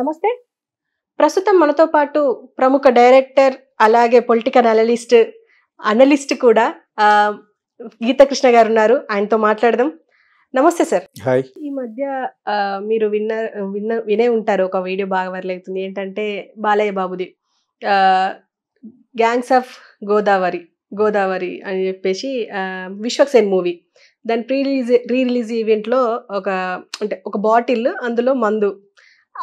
నమస్తే ప్రస్తుతం మనతో పాటు ప్రముఖ డైరెక్టర్ అలాగే పొలిటికల్ అనలిస్ట్ అనలిస్ట్ కూడా గీతకృష్ణ గారు ఉన్నారు ఆయనతో మాట్లాడదాం నమస్తే సార్ ఈ మధ్య మీరు విన్న విన్న వినే ఉంటారు ఒక వీడియో బాగా వరలవుతుంది ఏంటంటే బాలయ్య బాబుది గ్యాంగ్స్ ఆఫ్ గోదావరి గోదావరి అని చెప్పేసి విశ్వక్సేన్ మూవీ దాని ప్రీ రిలీజ్ రీ రిలీజ్ ఈవెంట్లో ఒక అంటే ఒక బాటిల్ అందులో మందు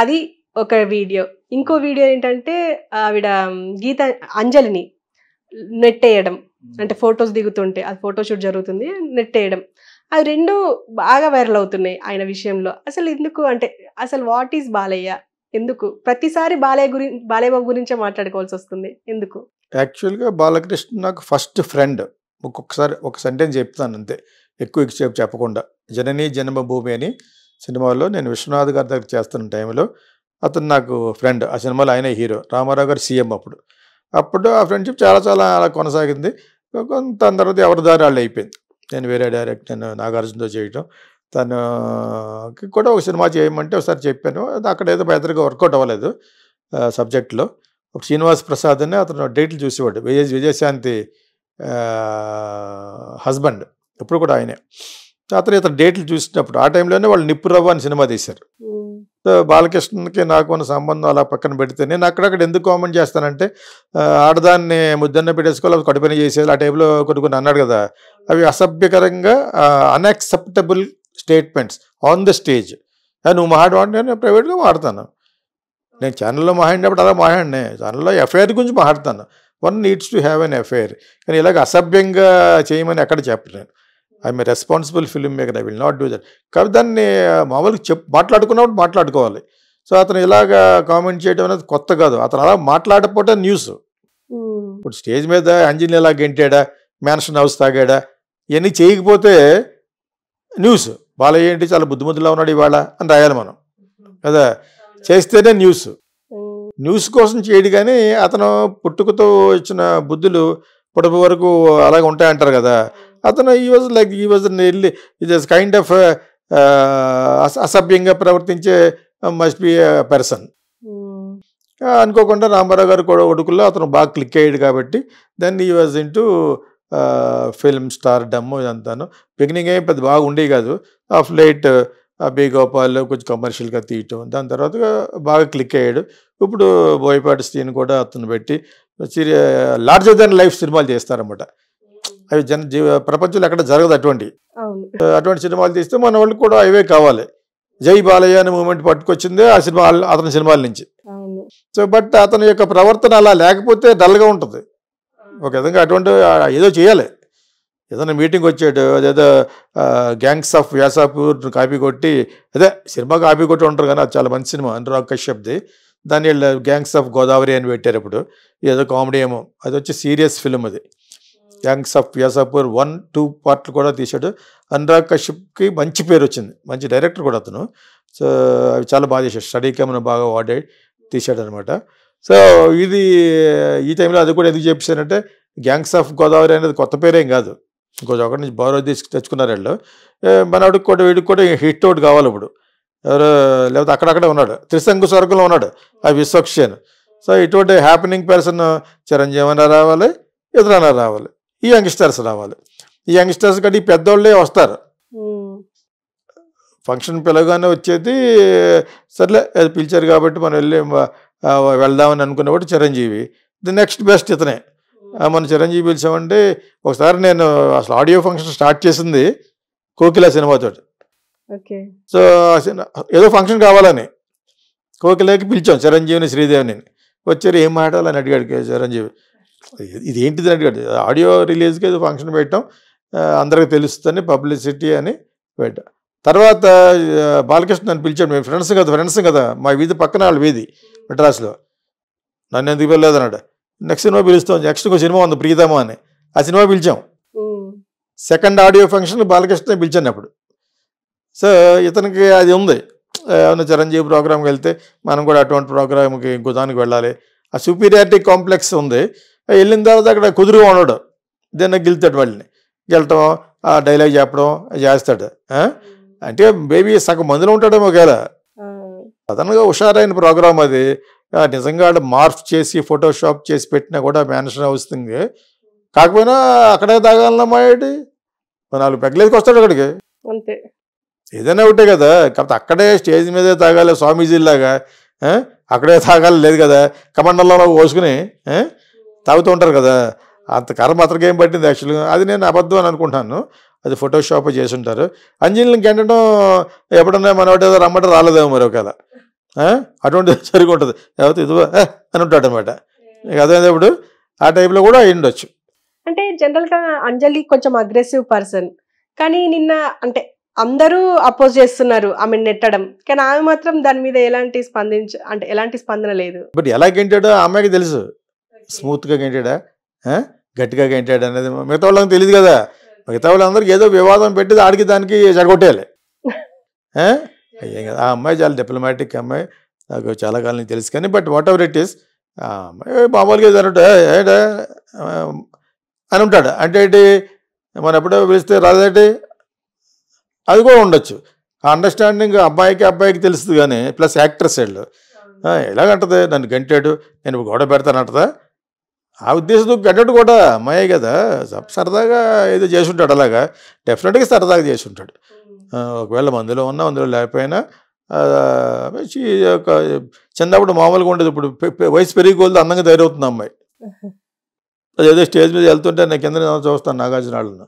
అది ఒక వీడియో ఇంకో వీడియో ఏంటంటే ఆవిడ గీత అంజలిని నెట్టేయడం అంటే ఫొటోస్ దిగుతుంటే అది ఫోటోషూట్ జరుగుతుంది నెట్టేయడం అవి రెండు బాగా వైరల్ అవుతున్నాయి ఆయన విషయంలో అసలు ఎందుకు అంటే అసలు వాట్ ఈస్ బాలయ్య ఎందుకు ప్రతిసారి బాలయ్య గురించి బాలయ్య బాబు గురించే మాట్లాడుకోవాల్సి వస్తుంది ఎందుకు యాక్చువల్గా బాలకృష్ణ నాకు ఫస్ట్ ఫ్రెండ్ ఒక్కొక్కసారి ఒక సెంటెన్స్ చెప్తాను అంతే ఎక్కువ ఎక్కువ చెప్పకుండా జననీ జన్మభూమి అని సినిమాలో నేను విశ్వనాథ్ గారి దగ్గర చేస్తున్న టైంలో అతను నాకు ఫ్రెండ్ ఆ సినిమాలో ఆయనే హీరో రామారావు గారు సీఎం అప్పుడు అప్పుడు ఆ ఫ్రెండ్షిప్ చాలా చాలా అలా కొనసాగింది కొంత తర్వాత ఎవరి దారి వాళ్ళు అయిపోయింది నేను వేరే డైరెక్ట్ నేను నాగార్జునతో చేయటం తను కూడా ఒక సినిమా చేయమంటే ఒకసారి చెప్పాను అది అక్కడ ఏదో పెద్దగా వర్కౌట్ అవ్వలేదు సబ్జెక్ట్లో ఒక శ్రీనివాస్ ప్రసాద్ అని అతను డేట్లు చూసేవాడు విజయ విజయశాంతి హస్బెండ్ ఎప్పుడు కూడా ఆయనే ఆ తర్వాత డేట్లు చూసినప్పుడు ఆ టైంలోనే వాళ్ళు నిప్పురవ్వ అని సినిమా తీశారు బాలకృష్ణకి నాకు ఉన్న సంబంధం అలా పక్కన పెడితే నేను అక్కడక్కడ ఎందుకు కామెంట్ చేస్తానంటే ఆడదాన్ని ముద్దన్న పెట్టేసుకోవాలి కడుపని చేసేది ఆ టైంలో కొన్ని కొన్ని అన్నాడు కదా అవి అసభ్యకరంగా unacceptable statements on the stage నువ్వు మాట్లాడమంటే నేను ప్రైవేట్గా మాడతాను నేను ఛానల్లో మాట్లాడినప్పుడు అలా మాట్లాడినే ఛానల్లో ఎఫ్ఐఆర్ గురించి మాట్లాడతాను one needs to have an FIR కానీ ఇలాగ అసభ్యంగా చేయమని ఎక్కడ చెప్పలేను I'm responsible film maker I will not do that కాబట్టి దాన్ని మామూలుగా చెప్ మాట్లాడుకున్నప్పుడు మాట్లాడుకోవాలి సో అతను ఇలాగ కామెంట్ చేయడం అనేది కొత్త కాదు అతను అలా మాట్లాడకపోతే న్యూస్ hmm. ఇప్పుడు స్టేజ్ మీద అంజనీ ఎలా గెంటాడా మ్యాన్షన్ హౌస్ తాగాడా ఇవన్నీ చేయకపోతే న్యూస్ బాలయ్య ఏంటి చాలా బుద్ధిమంతులా ఉన్నాడు ఇవాళ అని రాయాలి మనం కదా చేస్తేనే న్యూస్ న్యూస్ hmm. కోసం చేయడు కానీ అతను పుట్టుకతో ఇచ్చిన బుద్ధులు పొడపు వరకు అలాగే ఉంటాయంటారు కదా అతను he was like he was వెళ్ళి ఇట్ ఇస్ కైండ్ ఆఫ్ అసభ్యంగా ప్రవర్తించే మస్ట్ బి పర్సన్ అనుకోకుండా రామారావు గారు కూడా ఒడుకుల్లో అతను బాగా క్లిక్ అయ్యాడు కాబట్టి then he was into film stardom ఇదంతాను బిగినింగ్ ఏం పెద్ద బాగా ఉండేవి కాదు ఆఫ్ లేట్ uh, అబ్బి గోపాల్ కొంచెం కమర్షియల్గా తీయటం దాని తర్వాత బాగా క్లిక్ అయ్యాడు ఇప్పుడు బోయపాటి సీన్ కూడా అతను పెట్టి లార్జర్ దాన్ లైఫ్ సినిమాలు చేస్తారన్నమాట అవి జన ప్రపంచంలో ఎక్కడ జరగదు అటువంటి అటువంటి సినిమాలు తీస్తే మన వాళ్ళు కూడా అవే కావాలి జై బాలయ్య అనే మూమెంట్ పట్టుకొచ్చిందే ఆ సినిమా అతని సినిమాల నుంచి సో బట్ అతని యొక్క ప్రవర్తన అలా లేకపోతే డల్గా ఉంటుంది ఒక విధంగా అటువంటి ఏదో చేయాలి ఏదైనా మీటింగ్ వచ్చాడు అదేదో గ్యాంగ్స్ ఆఫ్ వ్యాసాపూర్ కాపీ కొట్టి అదే సినిమా కాపీ కొట్టి ఉంటారు కానీ అది చాలా మంచి సినిమా అనురాగ్ కశ్యప్ది వీళ్ళు గ్యాంగ్స్ ఆఫ్ గోదావరి అని పెట్టారు ఇప్పుడు ఏదో కామెడీ ఏమో అది వచ్చి సీరియస్ ఫిల్మ్ అది gangs of Wasseypur one two పార్ట్లు కూడా తీశాడు అనురాగ్ కశ్యప్కి మంచి పేరు వచ్చింది మంచి డైరెక్టర్ కూడా అతను సో అవి చాలా బాగా చేశాడు స్టడీ కెమెరా బాగా వాడే తీశాడు అనమాట సో ఇది ఈ టైంలో అది కూడా ఎందుకు చేపిస్తానంటే గ్యాంగ్స్ ఆఫ్ గోదావరి అనేది కొత్త పేరేం కాదు ఇంకొక ఒకటి నుంచి బారో తీసుకు తెచ్చుకున్నారు వీళ్ళు మన కూడా వీడికి కూడా హిట్ అవుట్ కావాలి ఇప్పుడు ఎవరు లేకపోతే అక్కడక్కడే ఉన్నాడు త్రిశంకు స్వర్గంలో ఉన్నాడు ఆ విశ్వక్షి సో ఇటువంటి హ్యాపెనింగ్ పర్సన్ చిరంజీవి రావాలి ఎదురన్నా రావాలి ఈ యంగ్స్టర్స్ రావాలి ఈ యంగ్స్టర్స్ కంటే ఈ పెద్దోళ్ళే వస్తారు ఫంక్షన్ పిలవగానే వచ్చేది సర్లే అది పిలిచారు కాబట్టి మనం వెళ్ళి వెళ్దామని అనుకున్నప్పుడు చిరంజీవి ది నెక్స్ట్ బెస్ట్ ఇతనే మన చిరంజీవి పిలిచామంటే ఒకసారి నేను అసలు ఆడియో ఫంక్షన్ స్టార్ట్ చేసింది కోకిల సినిమాతో సో ఏదో ఫంక్షన్ కావాలని కోకిలకి పిలిచాం చిరంజీవిని శ్రీదేవిని వచ్చారు ఏం మాట్లాడాలని అడిగాడు చిరంజీవి ఇది ఏంటిది అంటే ఆడియో రిలీజ్కి ఏదో ఫంక్షన్ పెట్టాం అందరికి తెలుస్తుందని పబ్లిసిటీ అని పెట్టాం తర్వాత బాలకృష్ణ నన్ను పిలిచాడు మేము ఫ్రెండ్స్ కదా ఫ్రెండ్స్ కదా మా వీధి పక్కన వాళ్ళ వీధి మెడ్రాస్లో నన్ను ఎందుకు వెళ్ళలేదన్నాడు నెక్స్ట్ సినిమా పిలుస్తాం నెక్స్ట్ ఒక సినిమా ఉంది ప్రీతమ అని ఆ సినిమా పిలిచాం సెకండ్ ఆడియో ఫంక్షన్ బాలకృష్ణ పిలిచాను అప్పుడు సో ఇతనికి అది ఉంది ఏమైనా చిరంజీవి ప్రోగ్రామ్కి వెళ్తే మనం కూడా అటువంటి ప్రోగ్రామ్కి ఇంకో దానికి వెళ్ళాలి ఆ సుపీరియారిటీ కాంప్లెక్స్ ఉంది వెళ్ళిన తర్వాత అక్కడ కుదురుగా ఉన్నాడు దీన్ని గెలుతాడు వాళ్ళని గెలటం ఆ డైలాగ్ చెప్పడం చేస్తాడు అంటే బేబీ సగం మందులో ఉంటాడేమో ఒకవేళ ప్రధానంగా హుషారైన ప్రోగ్రామ్ అది నిజంగా మార్ఫ్ చేసి ఫోటోషాప్ చేసి పెట్టినా కూడా మేనేషన్ అవుతుంది కాకపోయినా అక్కడే తాగాలన్నమా ఏంటి నాలుగు పెగ్గలేదికి వస్తాడు అక్కడికి అంతే ఏదైనా ఒకటే కదా కాకపోతే అక్కడే స్టేజ్ మీదే తాగాలి స్వామీజీలాగా అక్కడే తాగాలి లేదు కదా కమండల్లో పోసుకుని తాగుతూ ఉంటారు కదా అంత కర్మ అతనికి ఏం పట్టింది యాక్చువల్గా అది నేను అబద్ధం అని అనుకుంటున్నాను అది ఫోటోషాప్ చేసి ఉంటారు అంజనీలు ఏంటంటే ఎప్పుడన్నా మనోటి ఏదో రమ్మంటే రాలేదేమో మరి ఒకవేళ అటువంటి సరిగ్గా ఉంటుంది లేకపోతే ఇది అని ఉంటాడు అనమాట అదే ఇప్పుడు ఆ టైప్లో కూడా అయ్యుండొచ్చు అంటే జనరల్గా అంజలి కొంచెం అగ్రెసివ్ పర్సన్ కానీ నిన్న అంటే అందరూ అపోజ్ చేస్తున్నారు ఆమె నెట్టడం కానీ ఆమె మాత్రం దాని మీద ఎలాంటి స్పందించ అంటే ఎలాంటి స్పందన లేదు బట్ ఎలా గెంటాడో అమ్మాయికి తెలుసు స్మూత్గా గెంటాడా గట్టిగా గెంటాడు అనేది మిగతా వాళ్ళకి తెలియదు కదా మిగతా వాళ్ళందరికీ ఏదో వివాదం పెట్టి ఆడికి దానికి జరగొట్టేయాలి అయ్యే కదా ఆ అమ్మాయి చాలా డిప్లొమాటిక్ అమ్మాయి నాకు చాలా కాలం తెలుసు కానీ but whatever it is ఆ అమ్మాయి మామూలుగా ఏదంటే అని ఉంటాడు అంటే ఏంటి మన ఎప్పుడో పిలిస్తే రాదేటి అది కూడా ఉండొచ్చు ఆ అండర్స్టాండింగ్ అబ్బాయికి అబ్బాయికి తెలుస్తుంది కానీ ప్లస్ యాక్ట్రెస్ వీళ్ళు ఎలాగంటది నన్ను గంటాడు నేను గొడవ పెడతానంటదా ఆ ఉద్దేశంతో గడ్డట్టు కూడా మాయే కదా సరదాగా ఏదో చేసి ఉంటాడు అలాగా డెఫినెట్గా సరదాగా చేసి ఉంటాడు ఒకవేళ మందులో ఉన్నా అందులో లేకపోయినా చిన్నప్పుడు మామూలుగా ఉండేది ఇప్పుడు వయసు పెరిగిపోతే అందంగా తయారవుతుంది అమ్మాయి అదేదో స్టేజ్ మీద వెళ్తుంటే నేను కింద చూస్తాను నాగార్జున వాళ్ళను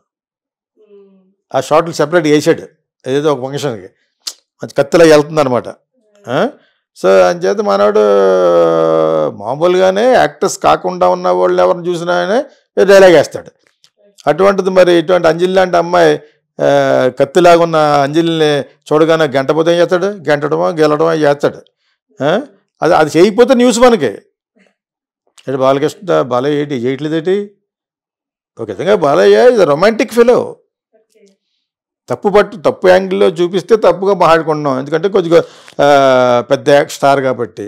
ఆ షార్ట్లు సెపరేట్ వేసాడు అదేదో ఒక ఫంక్షన్కి మంచి కత్తిలా వెళ్తుంది అనమాట సో అంచేత మనోడు మామూలుగానే యాక్టర్స్ కాకుండా ఉన్న వాళ్ళు ఎవరిని చూసినా డైలాగ్ వేస్తాడు అటువంటిది మరి ఇటువంటి అంజలి లాంటి అమ్మాయి కత్తిలాగున్న అంజలిని చూడగానే గంటపోతే ఏం చేస్తాడు గంటడమో గెలడమో చేస్తాడు అది అది చేయకపోతే న్యూస్ మనకి అంటే బాలకృష్ణ బాలయ్య ఏంటి చేయట్లేదేటి ఒక విధంగా బాలయ్య ఇది రొమాంటిక్ ఫిలో తప్పు పట్టు తప్పు యాంగిల్లో చూపిస్తే తప్పుగా మాట్లాడుకుంటున్నాం ఎందుకంటే కొద్దిగా పెద్ద స్టార్ కాబట్టి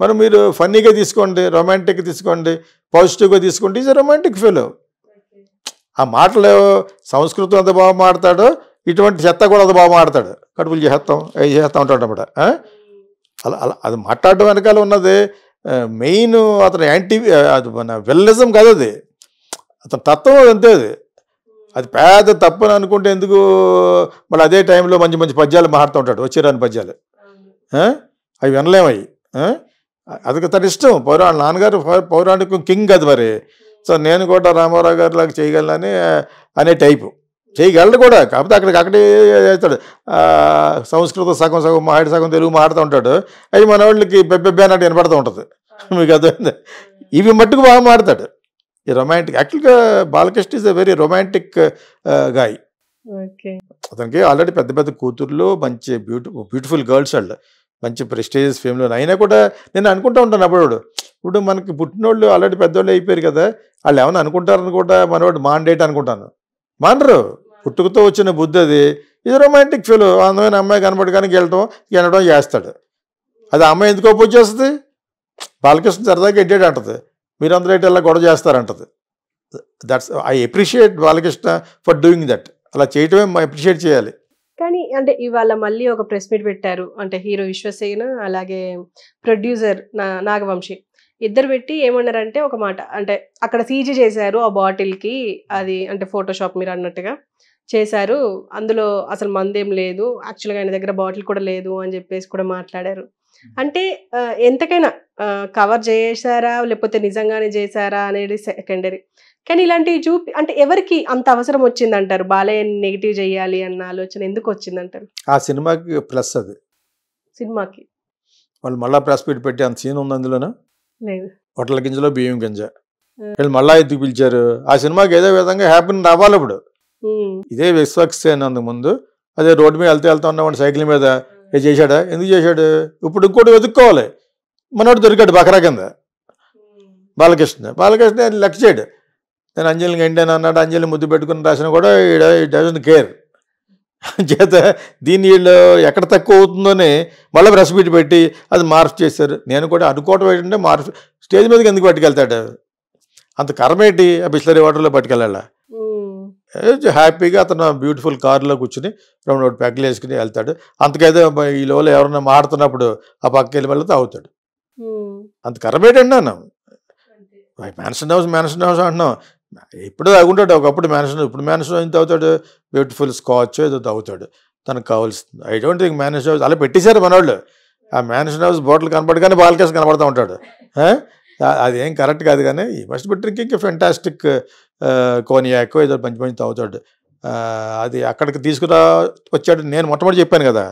మరి మీరు ఫన్నీగా తీసుకోండి రొమాంటిక్ తీసుకోండి పాజిటివ్గా తీసుకోండి ఈజ్ రొమాంటిక్ ఫీల్ ఆ మాటలు సంస్కృతం అంత బాగా మాడతాడో ఇటువంటి చెత్త కూడా అంత బాగా మాడతాడు కడుపులు చేస్తాం అవి చేస్తాం ఉంటాడు అనమాట అలా అలా అది మాట్లాడడం వెనకాల ఉన్నది మెయిన్ అతను యాంటీ అది మన వెల్లిజం కదది అతని తత్వం అంతే అది అది పేద తప్పని అనుకుంటే ఎందుకు మళ్ళీ అదే టైంలో మంచి మంచి పద్యాలు మారుతూ ఉంటాడు వచ్చిరాని పద్యాలు అవి వినలేమయ్యి అది తన ఇష్టం పౌరాణ నాన్నగారు పౌరాణికం కింగ్ అది మరి సో నేను కూడా రామారావు గారు లాగా చేయగలనని అనే టైపు చేయగలడు కూడా కాకపోతే అక్కడికి అక్కడే చేస్తాడు సంస్కృతం సగం సగం మాట్లాడి సగం తెలుగు మాడుతూ ఉంటాడు అవి మన వాళ్ళకి పెబ్బెబ్బే అన్నట్టు వినపడుతూ ఉంటుంది మీకు అదే ఇవి మట్టుకు బాగా మాడతాడు ఈ రొమాంటిక్ యాక్చువల్గా Balakrishna is a very romantic guy అతనికి ఆల్రెడీ పెద్ద పెద్ద కూతుర్లు మంచి బ్యూటి బ్యూటిఫుల్ గర్ల్స్ వాళ్ళు మంచి ప్రెస్టేజియస్ ఫేమ్లో అయినా కూడా నేను అనుకుంటా ఉంటాను అప్పుడు ఇప్పుడు మనకి పుట్టినోళ్ళు ఆల్రెడీ పెద్దోళ్ళు అయిపోయారు కదా వాళ్ళు ఏమైనా అనుకుంటారని కూడా మనవాడు మాండేట్ అనుకుంటాను మానరు పుట్టుకతో వచ్చిన బుద్ధి అది ఇది రొమాంటిక్ ఫీల్ అందమైన అమ్మాయి కానీ వెళ్ళటం వెళ్ళడం చేస్తాడు అది అమ్మాయి ఎందుకు అపోజ్ చేస్తుంది బాలకృష్ణ సరదాగా ఎడ్డాడు అంటది మీరందరూ ఇట్లా గొడవ చేస్తారంటది that's I appreciate Balakrishna for doing that అలా చేయటమే అప్రిషియేట్ చేయాలి కానీ అంటే ఇవాళ మళ్ళీ ఒక ప్రెస్ మీట్ పెట్టారు అంటే హీరో విశ్వసేన అలాగే ప్రొడ్యూసర్ నాగవంశి ఇద్దరు పెట్టి ఏమన్నారంటే ఒక మాట అంటే అక్కడ సీజీ చేశారు ఆ బాటిల్కి అది అంటే ఫోటోషాప్ మీరు అన్నట్టుగా చేశారు అందులో అసలు మందేం లేదు యాక్చువల్గా ఆయన దగ్గర బాటిల్ కూడా లేదు అని చెప్పేసి కూడా మాట్లాడారు అంటే ఎంతకైనా కవర్ చేశారా లేకపోతే నిజంగానే చేశారా అనేది సెకండరీ కానీ ఇలాంటివి చూపి అంటే ఎవరికి అంత అవసరం వచ్చిందంటారు బాలయ్య నెగిటివ్ చేయాలి అన్న ఆలోచన ఎందుకు వచ్చిందంటారు ఆ సినిమాకి ప్లస్ అది సినిమాకి వాళ్ళు మళ్ళా ప్రెస్ పీట్ పెట్టి అంత సీన్ ఉంది అందులోనా లేదు గింజలో బియ్యం గింజ వీళ్ళు మళ్ళా ఎత్తుకు పిలిచారు ఆ సినిమాకి ఏదో విధంగా హ్యాపీని రావాలి ఇప్పుడు ఇదే సేన్ అందుకు ముందు అదే రోడ్డు మీద వెళ్తే వెళ్తా ఉన్నవాడు సైకిల్ మీద ఏ చేశాడా ఎందుకు చేశాడు ఇప్పుడు ఇంకోటి వెతుక్కోవాలి మనోడు దొరికాడు బకరా కింద బాలకృష్ణ బాలకృష్ణ లెక్క చేయడు నేను అంజలిని ఎండాను అన్నాడు అంజలి ముద్దు పెట్టుకుని రాసినా కూడా ఈడ డజన్ కేర్ చేత దీన్ని వీళ్ళు ఎక్కడ తక్కువ అవుతుందోనే మళ్ళీ రెసిపీట్ పెట్టి అది మార్పు చేశారు నేను కూడా అనుకోవటం ఏంటంటే మార్పు స్టేజ్ మీదకి ఎందుకు పట్టుకెళ్తాడు అంత కరమేటి ఆ బిస్లరీ వాటర్లో పట్టుకెళ్ళాలా హ్యాపీగా eh, అతను బ్యూటిఫుల్ కారులో కూర్చుని రెండు ఒకటి పెగ్గలు వేసుకుని వెళ్తాడు అంతకైతే ఈ లోపల ఎవరైనా మాడుతున్నప్పుడు ఆ పక్కకి వెళ్ళి మళ్ళీ తాగుతాడు hmm. అంత కరబేటండి నాన్న మ్యాన్షన్ హౌస్ మ్యాన్షన్ హౌస్ అంటున్నాం ఇప్పుడు తాగుంటాడు ఒకప్పుడు మ్యాన్షన్ ఇప్పుడు మ్యాన్షన్ ఎంత తాగుతాడు బ్యూటిఫుల్ స్కాచ్ ఏదో తాగుతాడు తనకు కావాల్సింది I don't think mansion house అలా పెట్టేశారు మనవాళ్ళు ఆ మ్యాన్షన్ హౌస్ బోటల్ కనపడగానే కానీ కేసు కనపడుతూ ఉంటాడు అదేం కరెక్ట్ కాదు కానీ ఈ మస్ట్ బి డ్రింకింగ్ ఫెంటాస్టిక్ కోనియాకో ఏదో మంచి మంచి తాగుతాడు అది అక్కడికి తీసుకురా వచ్చాడు నేను మొట్టమొదటి చెప్పాను కదా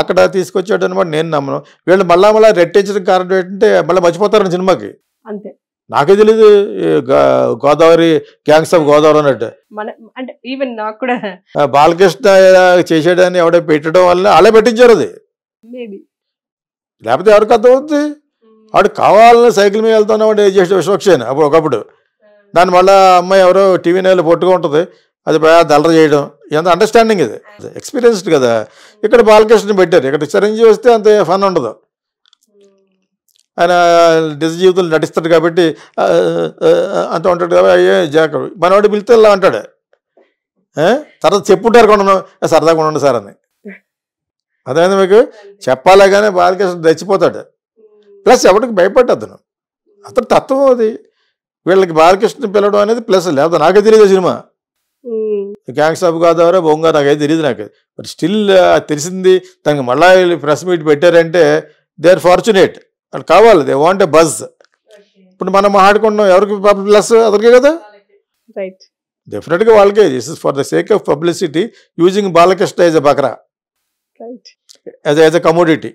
అక్కడ తీసుకొచ్చాడు అనమాట నేను నమ్మను వీళ్ళు మళ్ళా మళ్ళీ రెట్టించడం కారణం ఏంటంటే మళ్ళీ మర్చిపోతారు సినిమాకి అంతే నాకే తెలీదు గోదావరి గ్యాంగ్స్ ఆఫ్ గోదావరి అన్నట్టు ఈవెన్ నాకు బాలకృష్ణ చేసేదాన్ని ఎవడో పెట్టడం వల్ల అలా పెట్టించారు అది లేకపోతే ఎవరికి అర్థమవుతుంది వాడు కావాలని సైకిల్ మీద వెళ్తున్నాడు చేసే విశ్వక్షేణ అప్పుడు ఒకప్పుడు దానివల్ల అమ్మాయి ఎవరో టీవీ నేలు పొట్టుగా ఉంటుంది అది బాగా చేయడం ఎంత అండర్స్టాండింగ్ ఇది ఎక్స్పీరియన్స్డ్ కదా ఇక్కడ బాలకృష్ణ పెట్టారు ఇక్కడ చిరంజీవి వస్తే అంత ఫన్ ఉండదు ఆయన నిజ జీవితంలో నటిస్తాడు కాబట్టి అంత ఉంటాడు కాబట్టి జాగ్రత్త మనవాడు పిలితే ఇలా అంటాడు తర్వాత చెప్పుంటారు కొండ సరదాగా ఉండండి సార్ అని అదేమైంది మీకు చెప్పాలే కానీ బాలకృష్ణ రెచ్చిపోతాడు ప్లస్ ఎవరికి భయపడ్డు అతను అతని తత్వం అది వీళ్ళకి బాలకృష్ణ పిలవడం అనేది ప్లస్ లేదా నాకే తెలియదు సినిమా గ్యాంగ్స్ ఆఫ్ గోదావరి బొంగా నాకైతే తెలియదు నాకు బట్ స్టిల్ తెలిసింది తనకి మళ్ళా ప్రెస్ మీట్ పెట్టారంటే దే ఆర్ ఫార్చునేట్ అది కావాలి దే వాంట్ ఎ బజ్ ఇప్పుడు మనం ఆడుకుంటున్నాం ఎవరికి ప్లస్ అదరికే కదా డెఫినెట్గా వాళ్ళకే this is for the sake of publicity using Balakrishna as a బక్రా యాజ్ యాజ్ ఎ కమోడిటీ